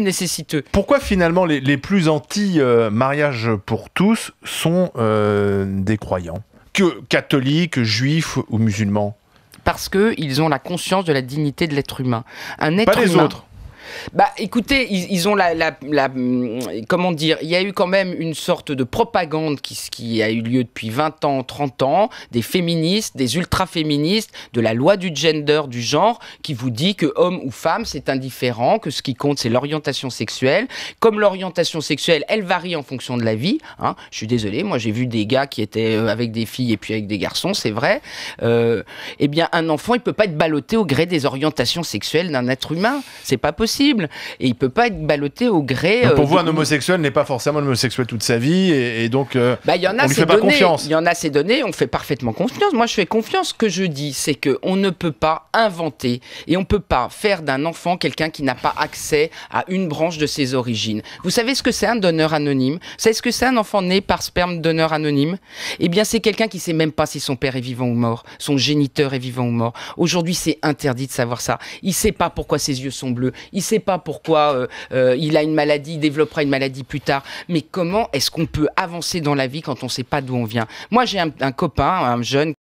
nécessiteux. Pourquoi finalement les, plus anti-mariage pour tous sont euh, des croyants Que catholiques, juifs ou musulmans parce qu'ils ont la conscience de la dignité de l'être humain. Un être Pas les autres. Bah écoutez, ils, ont la, la, mm, Comment dire Il y a eu quand même une sorte de propagande qui, qui a eu lieu depuis 20 ans, 30 ans, des féministes, des ultra-féministes, de la loi du gender, du genre, qui vous dit que homme ou femme, c'est indifférent, que ce qui compte, c'est l'orientation sexuelle. Comme l'orientation sexuelle, elle varie en fonction de la vie. Hein. Je suis désolé, moi j'ai vu des gars qui étaient euh, avec des filles et puis avec des garçons, c'est vrai. Euh, eh bien, un enfant, il peut pas être ballotté au gré des orientations sexuelles d'un être humain. C'est pas possible. Et il peut pas être ballotté au gré. pour euh, vous, un homosexuel n'est pas forcément homosexuel toute sa vie, et, donc euh, bah, y fait pas confiance. Il y en a ces données, on fait parfaitement confiance. Moi, je fais confiance. Ce que je dis, c'est qu'on ne peut pas inventer et on peut pas faire d'un enfant quelqu'un qui n'a pas accès à une branche de ses origines. Vous savez ce que c'est un donneur anonyme Vous savez ce que c'est un enfant né par sperme donneur anonyme Eh bien, c'est quelqu'un qui ne sait même pas si son père est vivant ou mort, son géniteur est vivant ou mort. Aujourd'hui, c'est interdit de savoir ça. Il ne sait pas pourquoi ses yeux sont bleus. Il sait pas pourquoi euh, euh, il a une maladie, il développera une maladie plus tard. Mais comment est-ce qu'on peut avancer dans la vie quand on ne sait pas d'où on vient Moi, j'ai un copain, un jeune